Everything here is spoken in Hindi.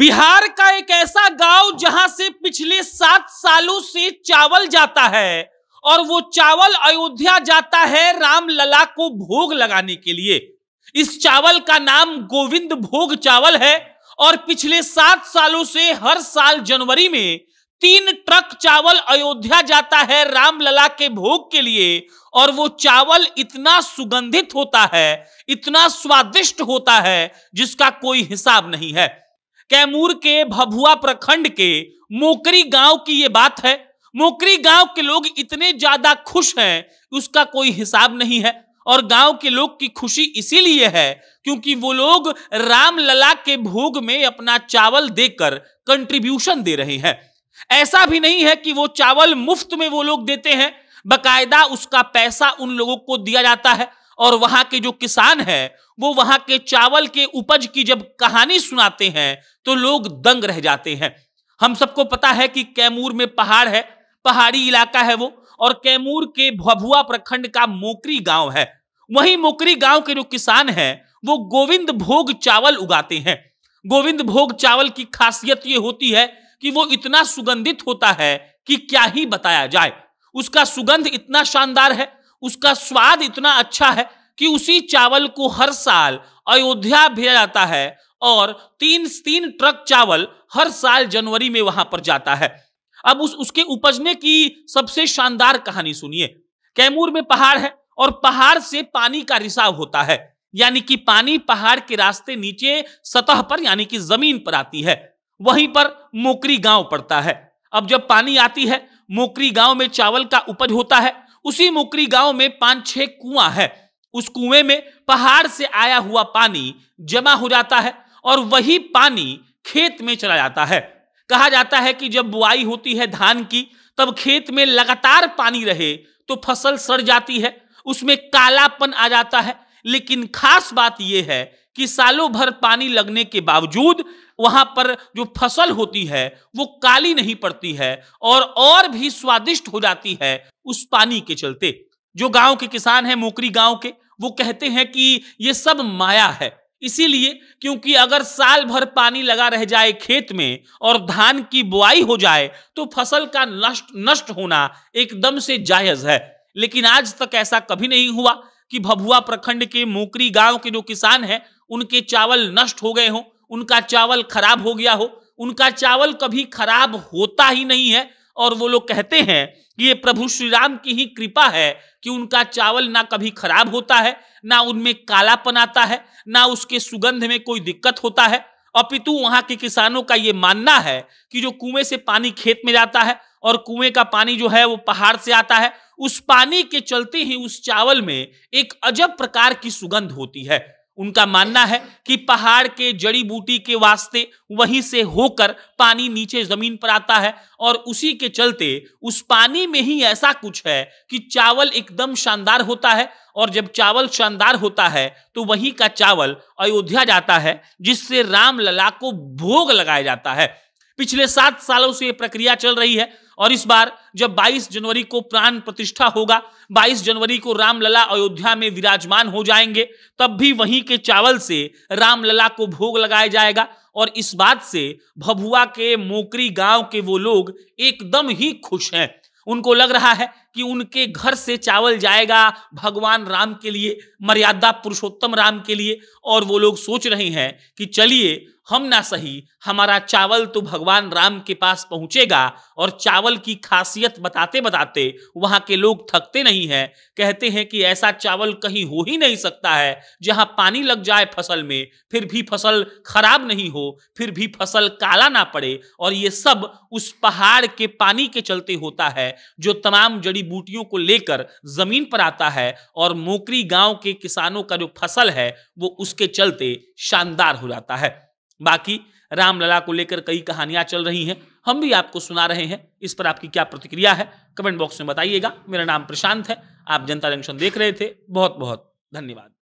बिहार का एक ऐसा गांव जहां से पिछले सात सालों से चावल जाता है और वो चावल अयोध्या जाता है रामलला को भोग लगाने के लिए इस चावल का नाम गोविंद भोग चावल है और पिछले सात सालों से हर साल जनवरी में तीन ट्रक चावल अयोध्या जाता है रामलला के भोग के लिए और वो चावल इतना सुगंधित होता है इतना स्वादिष्ट होता है जिसका कोई हिसाब नहीं है कैमूर के भभुआ प्रखंड के मोकरी गांव की ये बात है मोकरी गांव के लोग इतने ज्यादा खुश हैं उसका कोई हिसाब नहीं है और गांव के लोग की खुशी इसीलिए है क्योंकि वो लोग रामलला के भोग में अपना चावल देकर कंट्रीब्यूशन दे रहे हैं ऐसा भी नहीं है कि वो चावल मुफ्त में वो लोग देते हैं बकायदा उसका पैसा उन लोगों को दिया जाता है और वहां के जो किसान हैं वो वहां के चावल के उपज की जब कहानी सुनाते हैं तो लोग दंग रह जाते हैं हम सबको पता है कि कैमूर में पहाड़ है पहाड़ी इलाका है वो और कैमूर के भभुआ प्रखंड का मोकरी गांव है वहीं मोकरी गांव के जो किसान हैं वो गोविंद भोग चावल उगाते हैं गोविंद भोग चावल की खासियत ये होती है कि वो इतना सुगंधित होता है कि क्या ही बताया जाए उसका सुगंध इतना शानदार है उसका स्वाद इतना अच्छा है कि उसी चावल को हर साल अयोध्या भेजा जाता है और तीन तीन ट्रक चावल हर साल जनवरी में वहां पर जाता है अब उस उसके उपजने की सबसे शानदार कहानी सुनिए कैमूर में पहाड़ है और पहाड़ से पानी का रिसाव होता है यानी कि पानी पहाड़ के रास्ते नीचे सतह पर यानी कि जमीन पर आती है वहीं पर मोकरी गांव पड़ता है अब जब पानी आती है मोकरी गांव में चावल का उपज होता है उसी मुकरी गांव में पांच छह कुआं है उस कुएं में पहाड़ से आया हुआ पानी जमा हो जाता है और वही पानी खेत में चला जाता है कहा जाता है कि जब बुआई होती है धान की तब खेत में लगातार पानी रहे तो फसल सड़ जाती है उसमें कालापन आ जाता है लेकिन खास बात यह है कि सालों भर पानी लगने के बावजूद वहां पर जो फसल होती है वो काली नहीं पड़ती है और और भी स्वादिष्ट हो जाती है उस पानी के चलते जो गांव के किसान हैं मोकरी गांव के वो कहते हैं कि ये सब माया है इसीलिए क्योंकि अगर साल भर पानी लगा रह जाए खेत में और धान की बुआई हो जाए तो फसल का नष्ट नष्ट होना एकदम से जायज है लेकिन आज तक ऐसा कभी नहीं हुआ कि भभुआ प्रखंड के मोकरी गांव के जो किसान हैं उनके चावल नष्ट हो गए हों उनका चावल खराब हो गया हो उनका चावल कभी खराब होता ही नहीं है और वो लोग कहते हैं कि ये प्रभु श्री राम की ही कृपा है कि उनका चावल ना कभी खराब होता है ना उनमें कालापन आता है ना उसके सुगंध में कोई दिक्कत होता है अपितु वहां के किसानों का ये मानना है कि जो कुएं से पानी खेत में जाता है और कुएं का पानी जो है वो पहाड़ से आता है उस पानी के चलते ही उस चावल में एक अजब प्रकार की सुगंध होती है उनका मानना है कि पहाड़ के जड़ी बूटी के वास्ते वहीं से होकर पानी नीचे जमीन पर आता है और उसी के चलते उस पानी में ही ऐसा कुछ है कि चावल एकदम शानदार होता है और जब चावल शानदार होता है तो वही का चावल अयोध्या जाता है जिससे रामलला को भोग लगाया जाता है पिछले सात सालों से यह प्रक्रिया चल रही है और इस बार जब 22 जनवरी को प्राण प्रतिष्ठा होगा 22 जनवरी को रामलला अयोध्या में विराजमान हो जाएंगे तब भी वहीं के चावल से रामलला को भोग लगाया जाएगा और इस बात से भभुआ के मोकरी गांव के वो लोग एकदम ही खुश हैं उनको लग रहा है कि उनके घर से चावल जाएगा भगवान राम के लिए मर्यादा पुरुषोत्तम राम के लिए और वो लोग सोच रहे हैं कि चलिए हम ना सही हमारा चावल तो भगवान राम के पास पहुंचेगा और चावल की खासियत बताते बताते वहां के लोग थकते नहीं हैं कहते हैं कि ऐसा चावल कहीं हो ही नहीं सकता है जहां पानी लग जाए फसल में फिर भी फसल खराब नहीं हो फिर भी फसल काला ना पड़े और ये सब उस पहाड़ के पानी के चलते होता है जो तमाम जड़ी बूटियों को लेकर जमीन पर आता है और मोकरी गांव के किसानों का जो फसल है वो उसके चलते शानदार हो जाता है बाकी रामलला को लेकर कई कहानियां चल रही हैं हम भी आपको सुना रहे हैं इस पर आपकी क्या प्रतिक्रिया है कमेंट बॉक्स में बताइएगा मेरा नाम प्रशांत है आप जनता जंक्शन देख रहे थे बहुत बहुत धन्यवाद